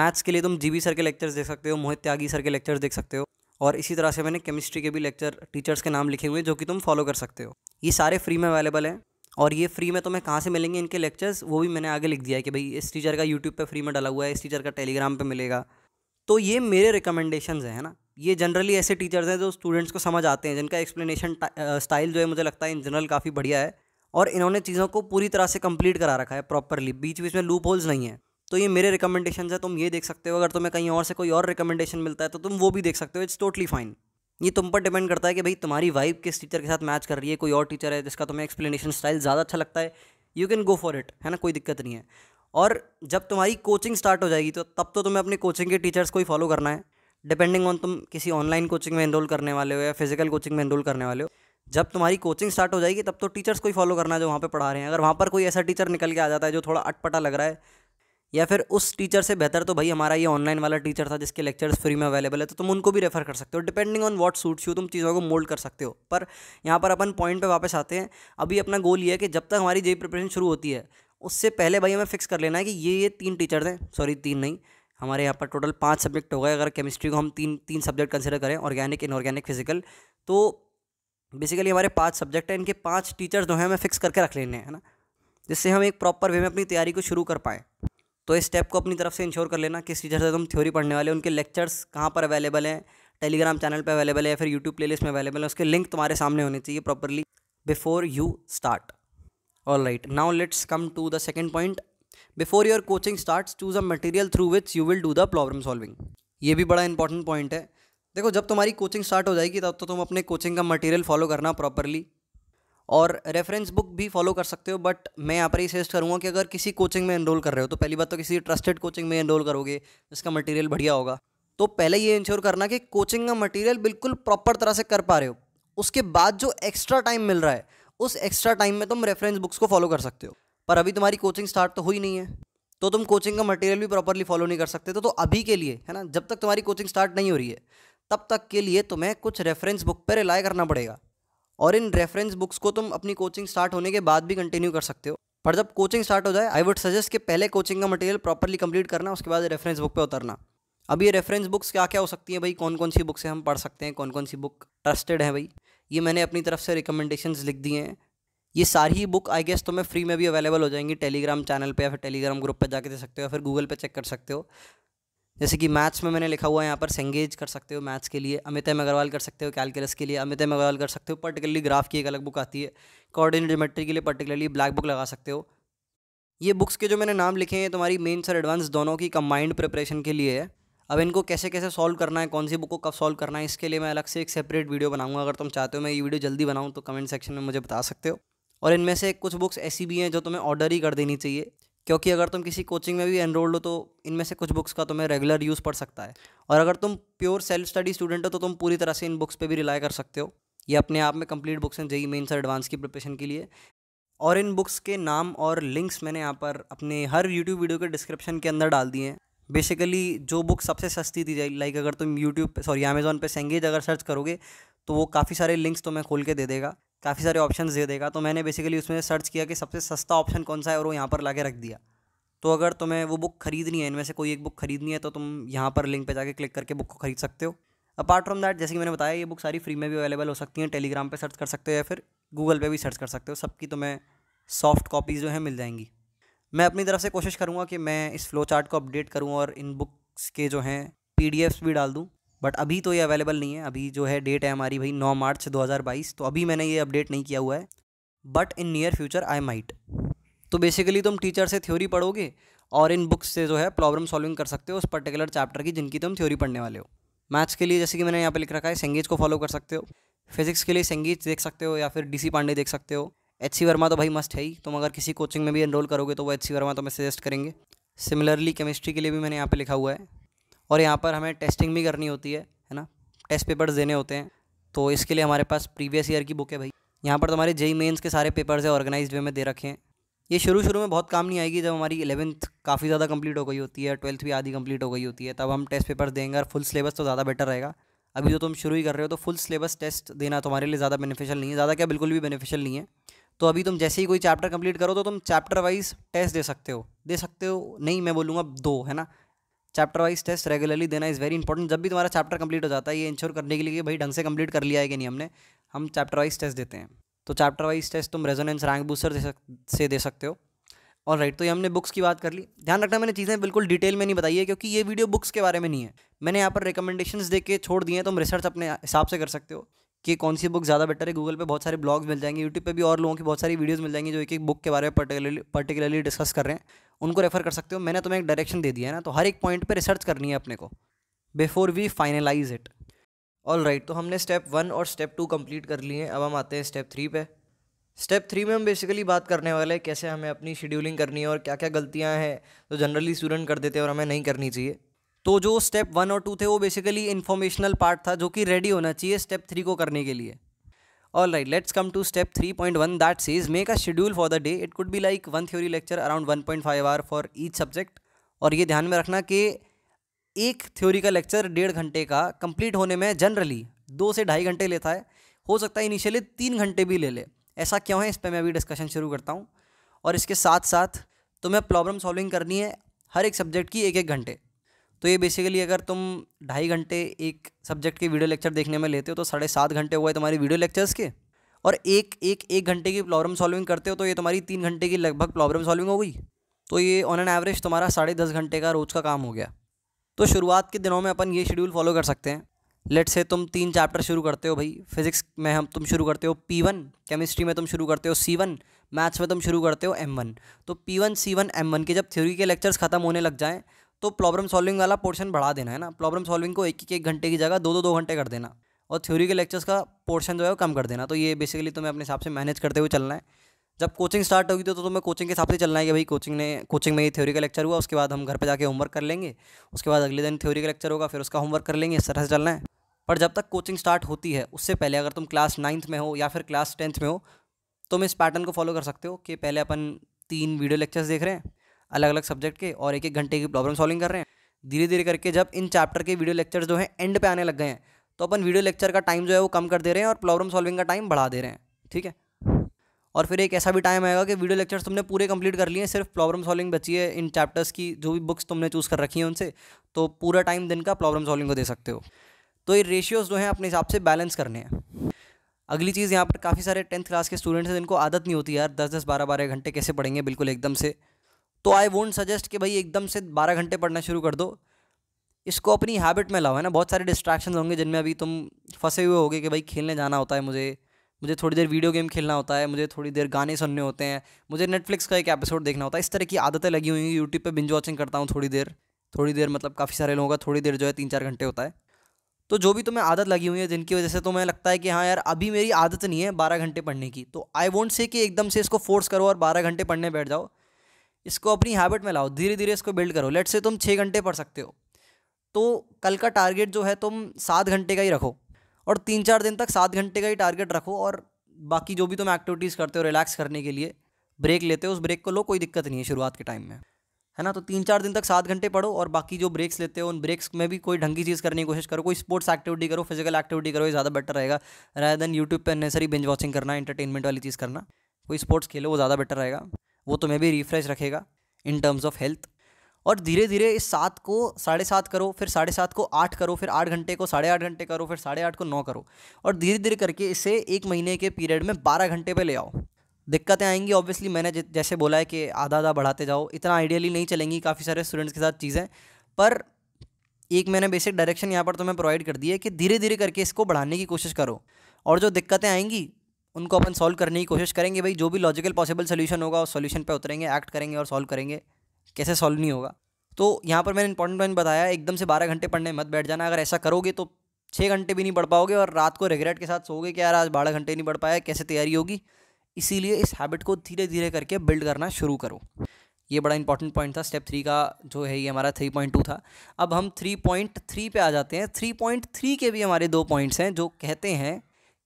मैथ्स के लिए तुम जी सर के लेक्चर्स देख सकते हो मोहित त्यागी सर के लेक्चर्स देख सकते हो और इसी तरह से मैंने केमिस्ट्री के भी लेक्चर टीचर्स के नाम लिखे हुए हैं जो कि तुम फॉलो कर सकते हो ये सारे फ्री में अवेलेबल हैं और ये फ्री में तुम्हें तो कहाँ से मिलेंगे इनके लेक्चर्स वो भी मैंने आगे लिख दिया है कि भाई इस टीचर का यूट्यूब पे फ्री में डाला हुआ है इस टीचर का टेलीग्राम पे मिलेगा तो ये मेरे रिकमेंडेशन है ना ये जनरली ऐसे टीचर्स हैं जो स्टूडेंट्स को समझ आते हैं जिनका एक्सप्लेनेशन स्टाइल जो है मुझे लगता है इन जनरल काफ़ी बढ़िया है और इन्होंने चीज़ों को पूरी तरह से कंप्लीट करा रखा है प्रॉपरली बीच बीच में लूप होल्स नहीं है तो ये मेरे रिकमेंडेशन है तुम ये देख सकते हो अगर तुम्हें कहीं और से कोई और रिकमेंडेशन मिलता है तो तुम वो भी देख सकते हो इट्स टोटली फाइन ये तुम पर डिपेंड करता है कि भाई तुम्हारी वाइब किस टीचर के साथ मैच कर रही है कोई और टीचर है जिसका तुम्हें एक्सप्लेनेशन स्टाइल ज़्यादा अच्छा लगता है you can go for it है ना कोई दिक्कत नहीं है और जब तुम्हारी कोचिंग स्टार्ट हो जाएगी तो तब तो तुम्हें अपने कोचिंग के टीचर्स को ही फॉलो करना है डिपेंडिंग ऑन तुम किसी ऑनलाइन कोचिंग में एनरोल करने वाले हो या फिजिकल कोचिंग में एनरोल करने वाले हो जब तुम्हारी कोचिंग स्टार्ट हो जाएगी तब तो टीचर्स को ही फॉलो करना जो वहाँ पर पढ़ा रहे हैं अगर वहाँ पर कोई ऐसा टीचर निकल के आ जाता है जो थोड़ा अटपटा लग रहा है या फिर उस टीचर से बेहतर तो भाई हमारा ये ऑनलाइन वाला टीचर था जिसके लेक्चर्स फ्री में अवेलेबल है तो तुम उनको भी रेफर कर सकते हो depending on what suits you तुम चीज़ों को मोल्ड कर सकते हो पर यहाँ पर अपन पॉइंट पे वापस आते हैं अभी अपना गोल ये है कि जब तक हमारी जेई प्रिपरेशन शुरू होती है उससे पहले भाई हमें फिक्स कर लेना है कि ये ये तीन टीचर हैं सॉरी तीन नहीं हमारे यहाँ पर टोटल पाँच सब्जेक्ट हो गए अगर केमिस्ट्री को हम तीन तीन सब्जेक्ट कंसिडर करें ऑर्गेनिक इनऑर्गेनिक फिजिकल तो बेसिकली हमारे पाँच सब्जेक्ट हैं इनके पाँच टीचर्स जो हैं हमें फिक्स करके रख लेने हैं ना जिससे हम एक प्रॉपर वे में अपनी तैयारी को शुरू कर पाएँ तो इस स्टेप को अपनी तरफ से इंश्योर कर लेना किस टीचर से तुम थ्योरी पढ़ने वाले उनके लेक्चर्स कहाँ पर अवेलेबल हैं टेलीग्राम चैनल पर अवेलेबल है या फिर यूट्यूब प्ले में अवेलेबल है उसके लिंक तुम्हारे सामने होने चाहिए properly before you start all right now let's come to the second point before your coaching start choose a material through which you will do the problem solving ये भी बड़ा इंपॉर्टेंट पॉइंट है देखो जब तुम्हारी कोचिंग स्टार्ट हो जाएगी तब तो तुम अपने कोचिंग का मटेरियल फॉलो करना प्रॉपरली और रेफरेंस बुक भी फॉलो कर सकते हो बट मैं यहाँ पर ही सजेस्ट करूँगा कि अगर किसी कोचिंग में एनरोल कर रहे हो तो पहली बात तो किसी ट्रस्टेड कोचिंग में एनरोल करोगे जिसका मटेरियल बढ़िया होगा तो पहले ये इंश्योर करना कि कोचिंग का मटेरियल बिल्कुल प्रॉपर तरह से कर पा रहे हो उसके बाद जो एक्स्ट्रा टाइम मिल रहा है उस एक्स्ट्रा टाइम में तुम रेफरेंस बुक्स को फॉलो कर सकते हो पर अभी तुम्हारी कोचिंग स्टार्ट तो हुई नहीं है तो तुम कोचिंग का मटेरियल भी प्रॉपरली फॉलो नहीं कर सकते तो, तो अभी के लिए है ना जब तक तुम्हारी कोचिंग स्टार्ट नहीं हो रही है तब तक के लिए तुम्हें कुछ रेफरेंस बुक पर रिलाई करना पड़ेगा और इन रेफरेंस बुक्स को तुम अपनी कोचिंग स्टार्ट होने के बाद भी कंटिन्यू कर सकते हो पर जब कोचिंग स्टार्ट हो जाए आई वुड सजेस्ट कि पहले कोचिंग का मटेरियल प्रॉपरली कंप्लीट करना उसके बाद रेफरेंस बुक पे उतरना अब ये रेफरेंस बुक्स क्या क्या हो सकती हैं भाई कौन कौन सी बुक्स से हम पढ़ सकते हैं कौन कौन सी बुक ट्रस्टेड हैं भाई ये मैंने अपनी तरफ से रिकमेंडेशन लिख दिए हैं ये सारी बुक आई गेस तुम्हें फ्री में भी अवेलेबल हो जाएंगी टेलीग्राम चैनल पर या फिर टेलीग्राम ग्रुप पर जाके दे सकते हो या फिर गूगल पर चेक कर सकते हो जैसे कि मैथ्स में मैंने लिखा हुआ है यहाँ पर सेंगेज कर सकते हो मैथ्स के लिए अमित एम अग्रवाल कर सकते हो कैलकुलस के लिए अमित एम अग्रवाल कर सकते हो पर्टिकुलरली ग्राफ की एक अलग बुक आती है कॉर्डिनेट जोमेट्री के लिए पर्टिकुलरली ब्लैक बुक लगा सकते हो ये बुक्स के जो मैंने नाम लिखे हैं तुम्हारी मेन्स और एडवांस दोनों की कम्बाइंड प्रिपरेशन के लिए है अब इनको कैसे कैसे सॉल्व करना है कौन सी बुक को कब सॉल्व करना है इसके लिए मैं अलग से एक सेपरेट वीडियो बनाऊंगा अगर तुम चाहते हो मैं ये वीडियो जल्दी बनाऊँ तो कमेंट सेक्शन में मुझे बता सकते हो और इनमें से कुछ बुक्स ऐसी भी हैं जो तुम्हें ऑर्डर ही कर देनी चाहिए क्योंकि अगर तुम किसी कोचिंग में भी एनरोल्ड हो तो इनमें से कुछ बुक्स का तुम्हें रेगुलर यूज़ पड़ सकता है और अगर तुम प्योर सेल्फ स्टडी स्टूडेंट हो तो तुम पूरी तरह से इन बुक्स पर भी रिलाई कर सकते हो ये अपने आप में कंप्लीट बुक्स हैं जई मेन्स और एडवांस की प्रिपरेशन के लिए और इन बुक्स के नाम और लिंक्स मैंने यहाँ पर अपने हर यूट्यूब वीडियो के डिस्क्रिप्शन के अंदर डाल दिए हैं बेसिकली जो बुक सबसे सस्ती थी लाइक अगर तुम यूट्यूब सॉरी अमेज़ोन पर सेंगेज अगर सर्च करोगे तो वो काफ़ी सारे लिंक्स तुम्हें खोल के दे देगा काफ़ी सारे ऑप्शन दे देगा तो मैंने बेसिकली उसमें सर्च किया कि सबसे सस्ता ऑप्शन कौन सा है और वो यहाँ पर ला रख दिया तो अगर तुम्हें वो बुक खरीदनी है इनमें से कोई एक बुक खरीदनी है तो तुम यहाँ पर लिंक पर जाकर क्लिक करके बुक को खरीद सकते हो अपार्ट फ्रॉम दैट जैसे कि मैंने बताया ये बुक सारी फ्री में भी अवेलेबल हो सकती हैं टेलीग्राम पर सर्च कर सकते हो या फिर गूगल पर भी सर्च कर सकते हो सबकी तुम्हें सॉफ्ट कॉपीज़ जो हैं मिल जाएंगी मैं अपनी तरफ से कोशिश करूँगा कि मैं इस फ्लो चार्ट को अपडेट करूँ और इन बुक्स के जो हैं पी भी डाल दूँ बट अभी तो ये अवेलेबल नहीं है अभी जो है डेट है हमारी भाई नौ मार्च 2022 तो अभी मैंने ये अपडेट नहीं किया हुआ है but in near future I might तो बेसिकली तुम टीचर से थ्योरी पढ़ोगे और इन बुक्स से जो है प्रॉब्लम सॉल्विंग कर सकते हो उस पर्टिकुलर चैप्टर की जिनकी तुम थ्योरी पढ़ने वाले हो मैथ्स के लिए जैसे कि मैंने यहाँ पे लिख रखा है संगीत को फॉलो कर सकते हो फिजिक्स के लिए संगीत देख सकते हो या फिर डी पांडे देख सकते हो एच सी वर्मा तो भाई मस्ट है ही तुम अगर किसी कोचिंग में भी एनरोल करोगे तो वो एच सी वर्मा मैं सजेस्ट करेंगे सिमिलरली केमिस्ट्री के लिए भी मैंने यहाँ पे लिखा हुआ है और यहाँ पर हमें टेस्टिंग भी करनी होती है है ना टेस्ट पेपर्स देने होते हैं तो इसके लिए हमारे पास प्रीवियस ईयर की बुक है भाई यहाँ पर तुम्हारे जेई मेन्स के सारे पेपर्स है ऑर्गेनाइज वे में दे रखे हैं ये शुरू शुरू में बहुत काम नहीं आएगी जब हमारी इलेवंथ काफ़ी ज़्यादा कंप्लीट हो गई होती है ट्वेल्थ भी आधी कंप्लीट हो गई होती है तब हम टेस्ट पेपर्स देंगे और फुल सिलेबस तो ज़्यादा बेटर रहेगा अभी जो तुम शुरू ही कर रहे हो तो फुल सिलेबस टेस्ट देना तुम्हारे लिए ज़्यादा बेनिफिशियल नहीं है ज़्यादा क्या बिल्कुल भी बेनिफिशियल नहीं है तो अभी तुम जैसे ही कोई चैप्टर कंप्लीट करो तो तुम चैप्टर वाइज टेस्ट दे सकते हो दे सकते हो नहीं मैं बोलूँगा दो है ना चैप्टर वाइज टेस्ट रेगुलरली देना इज़ वेरी इंपॉर्टेंट जब भी तुम्हारा चैप्टर कंप्लीट हो जाता है ये इंश्योर करने के लिए कि भाई ढंग से कंप्लीट कर लिया है कि नहीं हमने हम चैप्टर वाइज टेस्ट देते हैं तो चैप्टर वाइज टेस्ट तुम रेजोनेंस रैंक बूस्टर से दे सकते हो और राइट तो ये हमने बुक्स की बात कर ली ध्यान रखना मैंने चीज़ें बिल्कुल डिटेल में नहीं बताई है क्योंकि ये वीडियो बुक्स के बारे में नहीं है मैंने यहाँ पर रिकमेंडेशन दे के छोड़ दिए हैं तो तुम रिसर्च अपने हिसाब से कर सकते हो कि कौन सी बुक ज़्यादा बेटर है गूगल पे बहुत सारे ब्लॉग्स मिल जाएंगे यूट्यूब पे भी और लोगों की बहुत सारी वीडियोस मिल जाएंगी जो एक एक बुक के बारे में पर्टिकुलरली पर्टिकुलरली डिस्कस कर रहे हैं उनको रेफर कर सकते हो मैंने तुम्हें एक डायरेक्शन दे दिया है ना तो हर एक पॉइंट पर रिसर्च करनी है अपने को before we finalize it all right तो हमने स्टेप वन और स्टेप टू कम्प्लीट कर लिए हैं अब हम आते हैं स्टेप थ्री पे स्टेप थ्री में हम बेसिकली बात करने वाले हैं कैसे हमें अपनी शेड्यूलिंग करनी है और क्या क्या गलतियाँ हैं तो जनरली स्टूडेंट कर देते हैं और हमें नहीं करनी चाहिए तो जो स्टेप वन और टू थे वो बेसिकली इन्फॉर्मेशनल पार्ट था जो कि रेडी होना चाहिए स्टेप थ्री को करने के लिए all right let's come to step three point one that says make a schedule for the day it could be like one theory lecture around one point five hour for each subject और ये ध्यान में रखना कि एक theory का lecture डेढ़ घंटे का कंप्लीट होने में जनरली दो से ढाई घंटे लेता है हो सकता है इनिशियली तीन घंटे भी ले ले ऐसा क्यों है इस पर मैं अभी डिस्कशन शुरू करता हूँ और इसके साथ साथ तुम्हें प्रॉब्लम सॉल्विंग करनी है हर एक सब्जेक्ट की एक एक घंटे तो ये बेसिकली अगर तुम ढाई घंटे एक सब्जेक्ट के वीडियो लेक्चर देखने में लेते हो तो साढ़े सात घंटे हुए तुम्हारी वीडियो लेक्चर्स के और एक एक एक घंटे की प्रॉब्लम सॉल्विंग करते हो तो ये तुम्हारी तीन घंटे की लगभग प्रॉब्लम सॉल्विंग हो गई तो ये ऑन एन एवरेज तुम्हारा साढ़े दस घंटे का रोज़ का काम हो गया तो शुरुआत के दिनों में अपन ये शेड्यूल फॉलो कर सकते हैं लेट से तुम तीन चैप्टर शुरू करते हो भाई फिजिक्स में हम तुम शुरू करते हो पी वन केमिस्ट्री में तुम शुरू करते हो सी वन मैथ्स में तुम शुरू करते हो एम वन तो P one C one M one के जब थ्योरी के लेक्चर्स खत्म होने लग जाएँ तो प्रॉब्लम सॉल्विंग वाला पोर्शन बढ़ा देना है ना प्रॉब्लम सॉल्विंग को एक एक घंटे की जगह दो दो दो घंटे कर देना और थ्योरी के लेक्चर्स का पोर्शन जो है वो कम कर देना तो ये बेसिकली तुम्हें अपने हिसाब से मैनेज करते हुए चलना है जब कोचिंग स्टार्ट होगी तो, तो तुम्हें कोचिंग के हिसाब से चलना है कि भाई कोचिंग ने कोचिंग में ये थ्योरी का लेक्चर हुआ उसके बाद हम घर पर जाकर होमवर्क कर लेंगे उसके बाद अगले दिन थ्योरी का लेक्चर होगा फिर उसका होमवर्क कर लेंगे इस तरह से चलना है पर जब तक कोचिंग स्टार्ट होती है उससे पहले अगर तुम क्लास नाइन्थ में हो या फिर क्लास टेंथ में हो तुम इस पैटर्न को फॉलो कर सकते हो कि पहले अपन तीन वीडियो लेक्चर्स देख रहे हैं अलग अलग सब्जेक्ट के और एक एक घंटे की प्रॉब्लम सॉल्विंग कर रहे हैं धीरे धीरे करके जब इन चैप्टर के वीडियो लेक्चर जो हैं एंड पे आने लग गए हैं तो अपन वीडियो लेक्चर का टाइम जो है वो कम कर दे रहे हैं और प्रॉब्लम सॉल्विंग का टाइम बढ़ा दे रहे हैं ठीक है और फिर एक ऐसा भी टाइम आएगा कि वीडियो लेक्चर्स तुमने पूरे कंप्लीट कर लिए सिर्फ प्रॉब्लम सॉल्विंग बची है इन चैप्टर्स की जो भी बुक्स तुमने चूज़ कर रखी हैं उनसे तो पूरा टाइम दिन का प्रॉब्लम सॉल्विंग को दे सकते हो तो ये रेशियोज़ जो हैं अपने हिसाब से बैलेंस करने हैं अगली चीज़ यहाँ पर काफ़ी सारे टेंथ क्लास के स्टूडेंट्स हैं जिनको आदत नहीं होती यार दस दस बारह बारह घंटे कैसे पढ़ेंगे बिल्कुल एकदम से तो आई वोंट सजेस्ट कि भाई एकदम से बारह घंटे पढ़ना शुरू कर दो इसको अपनी हैबिट में लाओ है ना बहुत सारे डिस्ट्रैक्शन होंगे जिनमें अभी तुम फंसे हुए होगे कि भाई खेलने जाना होता है मुझे मुझे थोड़ी देर वीडियो गेम खेलना होता है मुझे थोड़ी देर गाने सुनने होते हैं मुझे नेटफ्लिक्स का एक एपिसोड देखना होता है इस तरह की आदतें लगी हुई हैं यूट्यूब पर बिंज वॉचिंग करता हूँ थोड़ी देर थोड़ी देर मतलब काफ़ी सारे लोगों का थोड़ी देर जो है तीन चार घंटे होता है तो जो भी तुम्हें आदत लगी हुई है जिनकी वजह से तुम्हें लगता है कि हाँ यार अभी मेरी आदत नहीं है बारह घंटे पढ़ने की तो आई वॉन्ट से कि एकदम से इसको फोर्स करो और बारह घंटे पढ़ने बैठ जाओ इसको अपनी हैबिट में लाओ धीरे धीरे इसको बिल्ड करो लेट से तुम छः घंटे पढ़ सकते हो तो कल का टारगेट जो है तुम सात घंटे का ही रखो और तीन चार दिन तक सात घंटे का ही टारगेट रखो और बाकी जो भी तुम एक्टिविटीज़ करते हो रिलैक्स करने के लिए ब्रेक लेते हो उस ब्रेक को लो कोई दिक्कत नहीं है शुरुआत के टाइम में है ना तो तीन चार दिन तक सात घंटे पढ़ो और बाकी जो ब्रेक्स लेते हो उन ब्रेक्स में भी कोई ढंगी चीज़ करने की कोशिश करो कोई स्पोर्ट्स एक्टिविटी करो फिजिकल एक्टिविटी करो ये ज़्यादा बेटर रहेगा राय देन यूट्यूब पर अननेसरी बिंज वॉचिंग करना एंटरटेनमेंट वाली चीज़ करना कोई स्पोर्ट्स खेलो वो ज़्यादा बेटर रहेगा वो तुम्हें भी रिफ्रेश रखेगा इन टर्म्स ऑफ हेल्थ और धीरे धीरे इस सात को साढ़े सात करो फिर साढ़े सात को आठ करो फिर आठ घंटे को साढ़े आठ घंटे करो फिर साढ़े आठ को नौ करो और धीरे धीरे करके इसे एक महीने के पीरियड में बारह घंटे पे ले आओ दिक्कतें आएंगी ऑब्वियसली मैंने जैसे बोला है कि आधा आधा बढ़ाते जाओ इतना आइडियली नहीं चलेंगी काफ़ी सारे स्टूडेंट्स के साथ चीज़ें पर एक मैंने बेसिक डायरेक्शन यहाँ पर तुम्हें प्रोवाइड कर दी है कि धीरे धीरे करके इसको बढ़ाने की कोशिश करो और जो दिक्कतें आएंगी उनको अपन सॉल्व करने की कोशिश करेंगे भाई जो भी लॉजिकल पॉसिबल सोल्यूशन होगा उस सोल्यूशन पर उतरेंगे एक्ट करेंगे और सॉल्व करेंगे कैसे सॉल्व नहीं होगा तो यहाँ पर मैंने इंपॉर्टेंट पॉइंट बताया एकदम से बारह घंटे पढ़ने मत बैठ जाना अगर ऐसा करोगे तो छः घंटे भी नहीं पढ़ पाओगे और रात को रिग्रेट के साथ सोगे कि यार आज बारह घंटे नहीं पढ़ पाया कैसे तैयारी होगी इसीलिए इस हैबिट को धीरे धीरे करके बिल्ड करना शुरू करो ये बड़ा इंपॉर्टेंट पॉइंट था स्टेप थ्री का जो है ये हमारा थ्री पॉइंट टू था अब हम थ्री पॉइंट थ्री पे आ जाते हैं थ्री पॉइंट थ्री के भी हमारे दो पॉइंट्स हैं जो कहते हैं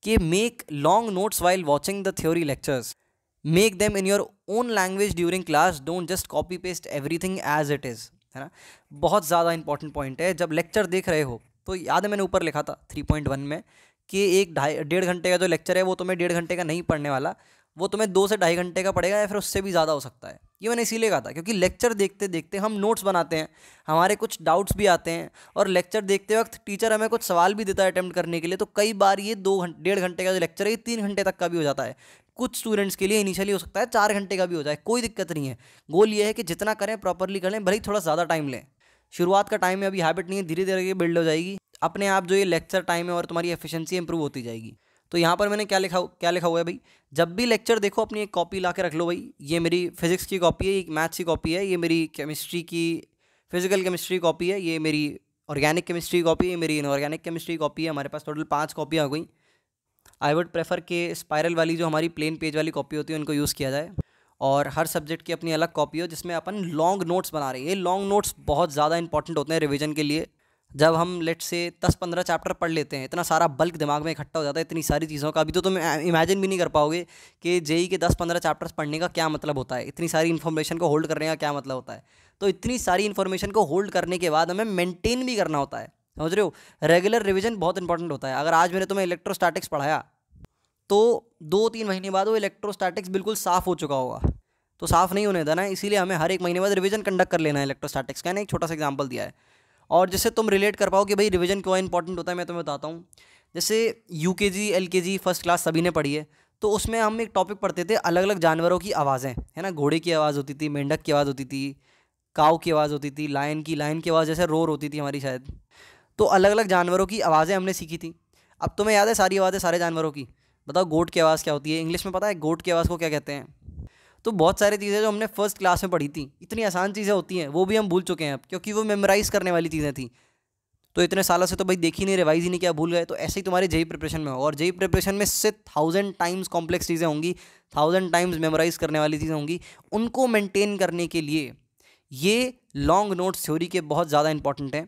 कि make long notes while watching the theory lectures make them in your own language during class don't just copy paste everything as it is है ना बहुत ज़्यादा इंपॉर्टेंट पॉइंट है जब लेक्चर देख रहे हो तो याद है मैंने ऊपर लिखा था थ्री पॉइंट वन में कि एक ढाई डेढ़ घंटे का जो लेक्चर है वो तुम्हें डेढ़ घंटे का नहीं पढ़ने वाला वो तुम्हें दो से ढाई घंटे का पड़ेगा या फिर उससे भी ज़्यादा हो सकता है ये मैंने इसीलिए कहा था क्योंकि लेक्चर देखते देखते हम नोट्स बनाते हैं हमारे कुछ डाउट्स भी आते हैं और लेक्चर देखते वक्त टीचर हमें कुछ सवाल भी देता है अटैम्प्ट करने के लिए तो कई बार ये दो घंटे डेढ़ घंटे का जो लेक्चर है ये तीन घंटे तक का भी हो जाता है कुछ स्टूडेंट्स के लिए इनिशियली हो सकता है चार घंटे का भी हो जाए कोई दिक्कत नहीं है गोल ये है कि जितना करें प्रॉपरली करें भले ही थोड़ा ज़्यादा टाइम लें शुरुआत का टाइम में अभी हैबिट नहीं है धीरे धीरे बिल्ड हो जाएगी अपने आप जो ये लेक्चर टाइम है और तुम्हारी एफिशिएंसी इंप्रूव होती जाएगी तो यहाँ पर मैंने क्या लिखा क्या लिखा हुआ है भाई जब भी लेक्चर देखो अपनी एक कॉपी ला के रख लो भाई ये मेरी फिजिक्स की कॉपी है ये मैथ्स की कॉपी है ये मेरी केमिस्ट्री की फिजिकल केमिस्ट्री कॉपी है ये मेरी ऑर्गेनिक केमिस्ट्री कॉपी है मेरी इनऑर्गेनिक केमिस्ट्री कॉपी है हमारे पास टोटल पाँच कॉपियाँ हो गई आई वुड प्रेफर के स्पायरल वाली जो हमारी प्लेन पेज वाली कॉपी होती है उनको यूज़ किया जाए और हर सब्जेक्ट की अपनी अलग कॉपी हो जिसमें अपन लॉन्ग नोट्स बना रहे हैं ये लॉन्ग नोट्स बहुत ज़्यादा इंपॉर्टेंट होते हैं रिविजन के लिए जब हम लेट से दस पंद्रह चैप्टर पढ़ लेते हैं इतना सारा बल्क दिमाग में इकट्ठा हो जाता है इतनी सारी चीज़ों का अभी तो तुम इमेजिन भी नहीं कर पाओगे कि जेई e के दस पंद्रह चैप्टर्स पढ़ने का क्या मतलब होता है इतनी सारी इन्फॉर्मेशन को होल्ड करने का क्या मतलब होता है तो इतनी सारी इन्फॉर्मेशन को होल्ड करने के बाद हमें मेनटेन भी करना होता है समझ रहे हो रेगुलर रिविजन बहुत इंपॉर्टेंट होता है अगर आज मैंने तुम्हें इलेक्ट्रोस्टैटिक्स पढ़ाया तो दो तीन महीने बाद वो इलेक्ट्रोस्टैटिक्स बिल्कुल साफ़ हो चुका होगा तो साफ़ नहीं होने देना इसीलिए हमें हर एक महीने बाद रिवीजन कंडक्ट कर लेना है इलेक्ट्रोस्टैटिक्स का ना एक छोटा सा एग्जांपल दिया है और जैसे तुम रिलेट कर पाओ कि भाई रिविज़न क्यों इंपॉर्टेंट होता है मैं तुम्हें बताता हूँ जैसे यू के जी एल के जी फर्स्ट क्लास सभी ने पढ़ी है तो उसमें हम एक टॉपिक पढ़ते थे अलग अलग जानवरों की आवाज़ें है ना घोड़े की आवाज़ होती थी मेंढक की आवाज़ होती थी काव की आवाज़ होती थी लायन की लायन की आवाज़ जैसे रोर होती थी हमारी शायद तो अलग अलग जानवरों की आवाज़ें हमने सीखी थी अब तुम्हें याद है सारी आवाज़ें सारे जानवरों की बताओ गोट की आवाज़ क्या होती है इंग्लिश में पता है गोट की आवाज़ को क्या कहते हैं तो बहुत सारी चीज़ें जो हमने फर्स्ट क्लास में पढ़ी थी इतनी आसान चीज़ें होती हैं वो भी हम भूल चुके हैं अब क्योंकि वो मेमोराइज़ करने वाली चीज़ें थी तो इतने सालों से तो भाई देखी नहीं रिवाइज ही नहीं किया भूल गए तो ऐसे ही तुम्हारे जई प्रिपरेशन में हो और जई प्रिपरेशन में से थाउजेंड टाइम्स कॉम्प्लेक्स चीज़ें होंगी थाउजेंड टाइम्स मेमोराइज करने वाली चीज़ें होंगी उनको मेंटेन करने के लिए ये लॉन्ग नोट्स थ्योरी के बहुत ज़्यादा इंपॉर्टेंट हैं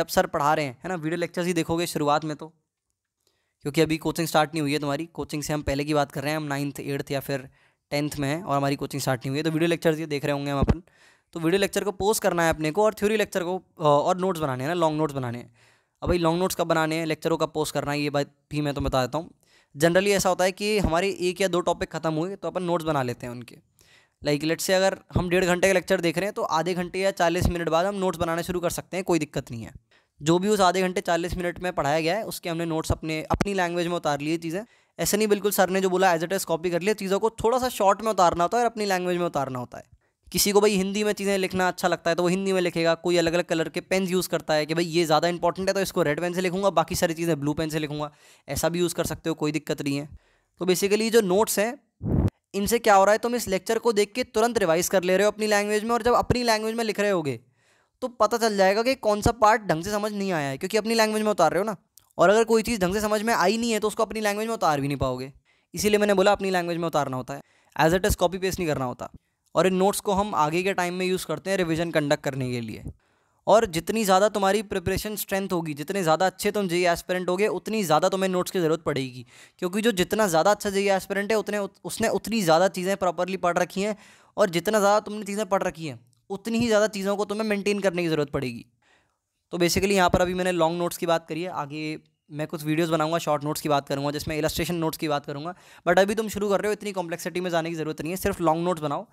जब सर पढ़ा रहे हैं है ना वीडियो लेक्चर्स ही देखोगे शुरुआत में तो क्योंकि अभी कोचिंग स्टार्ट नहीं हुई है तुम्हारी कोचिंग से हम पहले की बात कर रहे हैं हम नाइन्थ एट्थ या फिर टेंथ में है और हमारी कोचिंग स्टार्ट नहीं हुई है तो वीडियो लेक्चर ये देख रहे होंगे हम अपन तो वीडियो लेक्चर को पोस्ट करना है अपने को और थ्योरी लेक्चर को और नोट्स बनाने हैं ना लॉन्ग नोट्स बनाने हैं अब भाई लॉन्ग नोट्स कब बनाने हैं लेक्चरों का पोस्ट करना है ये बात भी मैं तो बता देता हूँ जनरली ऐसा होता है कि हमारे एक या दो टॉपिक खत्म हुए तो अपन नोट्स बना लेते हैं उनके लाइक लेट से अगर हम डेढ़ घंटे का लेक्चर देख रहे हैं तो आधे घंटे या चालीस मिनट बाद हम नोट्स बनाना शुरू कर सकते हैं कोई दिक्कत नहीं है जो भी उस आधे घंटे चालीस मिनट में पढ़ाया गया है उसके हमने नोट्स अपने अपनी लैंग्वेज में उतार लिए चीज़ें ऐसे नहीं बिल्कुल सर ने जो बोला एज एट इज़ कॉपी कर लिया चीज़ों को थोड़ा सा शॉर्ट में उतारना होता है और अपनी लैंग्वेज में उतारना होता है किसी को भाई हिंदी में चीज़ें लिखना अच्छा लगता है तो वो हिंदी में लिखेगा कोई अलग अलग कलर के पेन यूज़ करता है कि भाई ये ज़्यादा इंपॉर्टेंट है तो इसको रेड पेन से लिखूंगा बाकी सारी चीज़ें ब्लू पेन से लिखूंगा ऐसा भी यूज़ कर सकते हो कोई दिक्कत नहीं है तो बेसिकली जो नोट्स हैं इनसे क्या हो रहा है तुम इस लेक्चर को देख के तुरंत रिवाइज कर ले रहे हो अपनी लैंग्वेज में और जब अपनी लैंग्वेज में लिख रहे होगे तो पता चल जाएगा कि कौन सा पार्ट ढंग से समझ नहीं आया है क्योंकि अपनी लैंग्वेज में उतार रहे हो ना और अगर कोई चीज़ ढंग से समझ में आई नहीं है तो उसको अपनी लैंग्वेज में उतार भी नहीं पाओगे इसीलिए मैंने बोला अपनी लैंग्वेज में उतारना होता है as it is copy paste नहीं करना होता और इन नोट्स को हम आगे के टाइम में यूज़ करते हैं रिविजन कंडक्ट करने के लिए और जितनी ज़्यादा तुम्हारी प्रिपरेशन स्ट्रेंथ होगी जितने ज़्यादा अच्छे तुम जे एस्पेरेंट e होगे उतनी ज़्यादा तुम्हें नोट्स की ज़रूरत पड़ेगी क्योंकि जो जितना ज़्यादा अच्छा जे एस्पेरेंट e है उतने उसने उतनी ज़्यादा चीज़ें प्रॉपरली पढ़ रखी हैं और जितना ज़्यादा तुमने चीज़ें पढ़ रखी हैं उतनी ही ज़्यादा चीज़ों को तुम्हें मेंटेन करने की ज़रूरत पड़ेगी तो बेसिकली यहाँ पर अभी मैंने लॉन्ग नोट्स की बात करी है आगे मैं कुछ वीडियोस बनाऊंगा शॉर्ट नोट्स की बात करूंगा जिसमें इलस्ट्रेशन नोट्स की बात करूंगा बट अभी तुम शुरू कर रहे हो इतनी कॉम्प्लेक्सिटी में जाने की ज़रूरत नहीं है सिर्फ लॉन्ग नोट्स बनाओ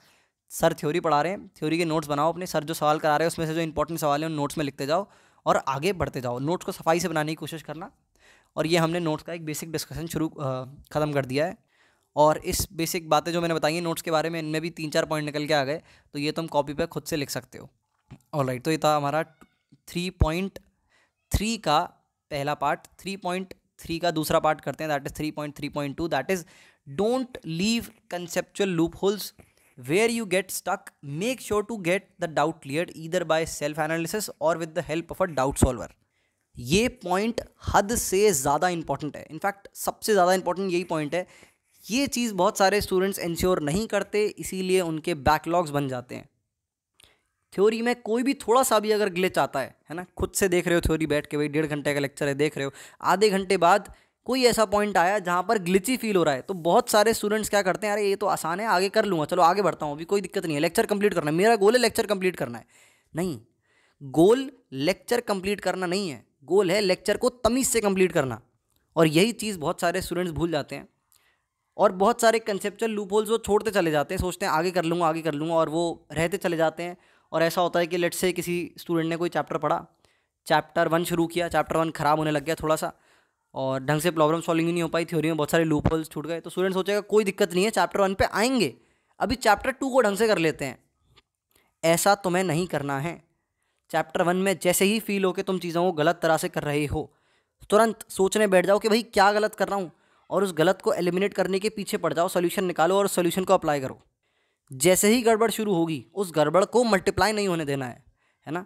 सर थ्योरी पढ़ा रहे हैं थ्योरी के नोट्स बनाओ अपने सर जो सवाल करा रहे हैं उसमें से जो इंपॉर्टेंट सवाल है उन नोट्स में लिखते जाओ और आगे बढ़ते जाओ नोट्स को सफाई से बनाने की कोशिश करना और ये हमने नोट्स का एक बेसिक डिस्कशन शुरू ख़त्म कर दिया है और इस बेसिक बातें जो मैंने बताई हैं नोट्स के बारे में इनमें भी तीन चार पॉइंट निकल के आ गए तो ये तुम कॉपी पर खुद से लिख सकते हो ऑल राइट तो ये था हमारा थ्री पॉइंट थ्री का पहला पार्ट थ्री पॉइंट थ्री का दूसरा पार्ट करते हैं that is three point three point two that is don't leave conceptual loopholes where you get stuck make sure to get the doubt clear either by self analysis और with the help of a doubt solver ये point हद से ज़्यादा important है in fact सबसे ज़्यादा important यही point है ये चीज़ बहुत सारे स्टूडेंट्स इंश्योर नहीं करते इसीलिए उनके बैकलॉग्स बन जाते हैं थ्योरी में कोई भी थोड़ा सा भी अगर ग्लिच आता है है ना खुद से देख रहे हो थ्योरी बैठ के भाई डेढ़ घंटे का लेक्चर है देख रहे हो आधे घंटे बाद कोई ऐसा पॉइंट आया जहाँ पर ग्लिची फील हो रहा है तो बहुत सारे स्टूडेंट्स क्या करते हैं अरे ये तो आसान है आगे कर लूँगा चलो आगे बढ़ता हूँ अभी कोई दिक्कत नहीं है लेक्चर कंप्लीट करना है मेरा गोल है लेक्चर कंप्लीट करना है नहीं गोल लेक्चर कंप्लीट करना नहीं है गोल है लेक्चर को तमीज़ से कंप्लीट करना और यही चीज़ बहुत सारे स्टूडेंट्स भूल जाते हैं और बहुत सारे कंसेप्चुअल लूप होल्स वो छोड़ते चले जाते हैं सोचते हैं आगे कर लूँगा आगे कर लूँगा और वो रहते चले जाते हैं और ऐसा होता है कि लेट से किसी स्टूडेंट ने कोई चैप्टर पढ़ा चैप्टर वन शुरू किया चैप्टर वन ख़राब होने लग गया थोड़ा सा और ढंग से प्रॉब्लम सॉल्विंग नहीं हो पाई थ्योरी में बहुत सारे लूप होल्स छूट गए तो स्टूडेंट सोचेगा कोई दिक्कत नहीं है चैप्टर वन पर आएंगे अभी चैप्टर टू को ढंग से कर लेते हैं ऐसा तुम्हें नहीं करना है चैप्टर वन में जैसे ही फील हो के तुम चीज़ों को गलत तरह से कर रहे हो तुरंत सोचने बैठ जाओ कि भाई क्या गलत कर रहा हूँ और उस गलत को एलिमिनेट करने के पीछे पड़ जाओ सोल्यूशन निकालो और सोल्यूशन को अप्लाई करो जैसे ही गड़बड़ शुरू होगी उस गड़बड़ को मल्टीप्लाई नहीं होने देना है है ना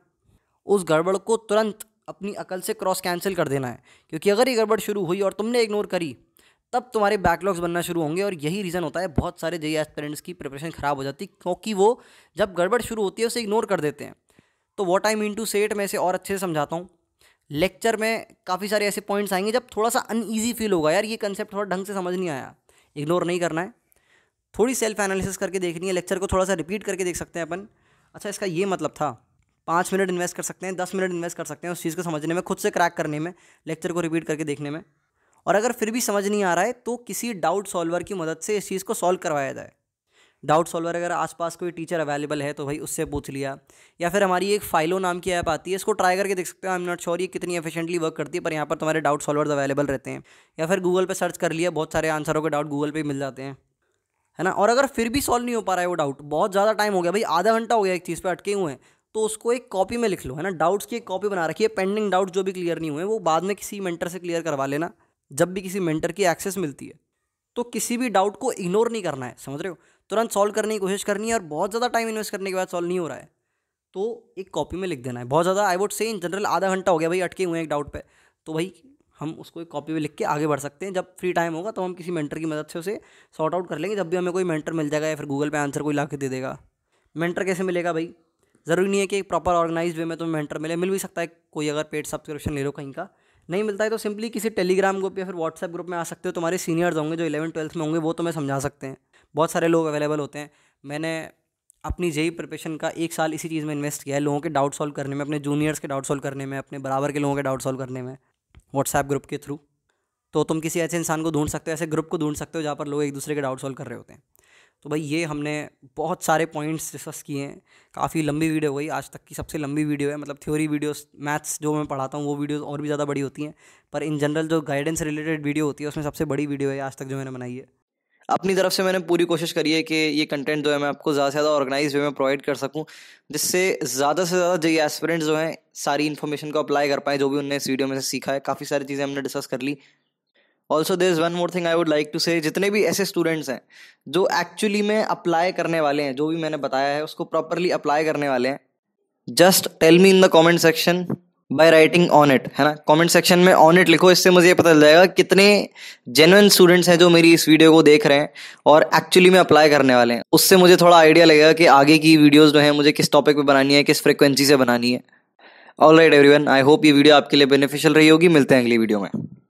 उस गड़बड़ को तुरंत अपनी अकल से क्रॉस कैंसिल कर देना है क्योंकि अगर ये गड़बड़ शुरू हुई और तुमने इग्नोर करी तब तुम्हारे बैकलॉग्स बनना शुरू होंगे और यही रीज़न होता है बहुत सारे जे एस्पेरेंट्स की प्रिपरेशन ख़राब हो जाती क्योंकि वो जब गड़बड़ शुरू होती है उसे इग्नोर कर देते हैं तो what I mean to set मैं इसे और अच्छे से समझाता हूँ लेक्चर में काफ़ी सारे ऐसे पॉइंट्स आएंगे जब थोड़ा सा अनईजी फील होगा यार ये कंसेप्ट थोड़ा ढंग से समझ नहीं आया इग्नोर नहीं करना है थोड़ी सेल्फ एनालिसिस करके देखनी है लेक्चर को थोड़ा सा रिपीट करके देख सकते हैं अपन अच्छा इसका ये मतलब था पाँच मिनट इन्वेस्ट कर सकते हैं दस मिनट इन्वेस्ट कर सकते हैं उस चीज़ को समझने में खुद से क्रैक करने में लेक्चर को रिपीट करके देखने में और अगर फिर भी समझ नहीं आ रहा है तो किसी डाउट सॉल्वर की मदद से इस चीज़ को सॉल्व करवाया जाए डाउट सॉल्वर अगर आसपास कोई टीचर अवेलेबल है तो भाई उससे पूछ लिया या फिर हमारी एक फाइलो नाम की ऐप आती है इसको ट्राई करके देख सकते हैं आई एम नॉट श्योर ये कितनी एफिशिएंटली वर्क करती है पर यहाँ पर तुम्हारे डाउट सॉल्वर्स अवेलेबल रहते हैं या फिर गूगल पर सर्च कर लिया बहुत सारे आंसरों के डाउट गूगल पर मिल जाते हैं है ना और अगर फिर भी सॉल्व नहीं हो पा रहा है वो डाउट बहुत ज़्यादा टाइम हो गया भाई आधा घंटा हो गया एक चीज़ पे अटके हुए हैं तो उसको एक कॉपी में लिख लो है ना डाउट्स की एक कॉपी बना रखिए पेंडिंग डाउट जो भी क्लियर नहीं हुए वो बाद में किसी मेंटर से क्लियर करवा लेना जब भी किसी मेंटर की एक्सेस मिलती है तो किसी भी डाउट को इग्नोर नहीं करना है समझ रहे हो तुरंत सॉल्व करने की कोशिश करनी है और बहुत ज़्यादा टाइम इन्वेस्ट करने के बाद सॉल्व नहीं हो रहा है तो एक कॉपी में लिख देना है बहुत ज़्यादा I would say in general आधा घंटा हो गया भाई अटके हुए हैं एक डाउट पर तो भाई हम उसको एक कॉपी में लिख के आगे बढ़ सकते हैं जब फ्री टाइम होगा तो हम किसी मेंटर की मदद से उसे सॉर्ट आउट कर लेंगे जब भी हमें कोई मेंटर मिल जाएगा या फिर गूगल पे आंसर कोई ला के दे देगा मेंटर कैसे मिलेगा भाई ज़रूरी नहीं है कि एक प्रॉपर ऑर्गेनाइज वे में तुम्हें मेंटर मिले मिल भी सकता है कोई अगर पेड सब्सक्रिप्शन ले लो कहीं का नहीं मिलता है तो सिंपली किसी टेलीग्राम ग्रुप या फिर व्हाट्सएप ग्रुप में आ सकते हो तुम्हारे सीनियर्स होंगे जो इलेवन ट्वेल्थ में होंगे वो तुम्हें समझा सकते हैं बहुत सारे लोग अवेलेबल होते हैं मैंने अपनी जेई प्रिपरेशन का एक साल इसी चीज़ में इन्वेस्ट किया है लोगों के डाउट सॉल्व करने में अपने जूनियर्स के डाउट सॉल्व करने में अपने बराबर के लोगों के डाउट सॉल्व करने में व्हाट्सएप ग्रुप के थ्रू तो तुम किसी ऐसे इंसान को ढूंढ सकते हो ऐसे ग्रुप को ढूंढ सकते हो जहाँ पर लोग एक दूसरे के डाउट सॉल्व कर रहे होते हैं तो भाई ये हमने बहुत सारे पॉइंट्स डिस्कस किए हैं काफ़ी लंबी वीडियो हुई आज तक की सबसे लंबी वीडियो है मतलब थ्योरी वीडियोस मैथ्स जो मैं पढ़ाता हूँ वो वीडियोस और भी ज़्यादा बड़ी होती हैं पर इन जनरल जो गाइडेंस रिलेटेड वीडियो होती है उसमें सबसे बड़ी वीडियो है आज तक जो मैंने बनाई है अपनी तरफ से मैंने पूरी कोशिश करी है कि ये कंटेंट जो है मैं आपको ज़्यादा से ज़्यादा ऑर्गेनाइज वे में प्रोवाइड कर सकूँ जिससे ज़्यादा से ज़्यादा जी एस्परेंट्स जो हैं सारी इन्फॉर्मेशन को अप्लाई कर पाएँ जो भी उनने इस वीडियो में से सीखा है काफ़ी सारी चीज़ें हमने डिस्कस कर ली also there is one more thing I would like to say जितने भी ऐसे स्टूडेंट्स हैं जो एक्चुअली में अप्लाई करने वाले हैं जो भी मैंने बताया है उसको प्रॉपरली अप्लाई करने वाले हैं just tell me in the comment section by writing on it है ना कमेंट सेक्शन में ऑन इट लिखो इससे मुझे ये पता चल जाएगा कितने जेनुअन स्टूडेंट्स हैं जो मेरी इस वीडियो को देख रहे हैं और एक्चुअली में अप्लाई करने वाले हैं उससे मुझे थोड़ा आइडिया लगेगा कि आगे की वीडियोज जो है मुझे किस टॉपिक पर बनानी है किस फ्रिक्वेंसी से बनानी है all right every I hope ये वीडियो आपके लिए बेनिफिशियल रही होगी मिलते हैं अगली वीडियो में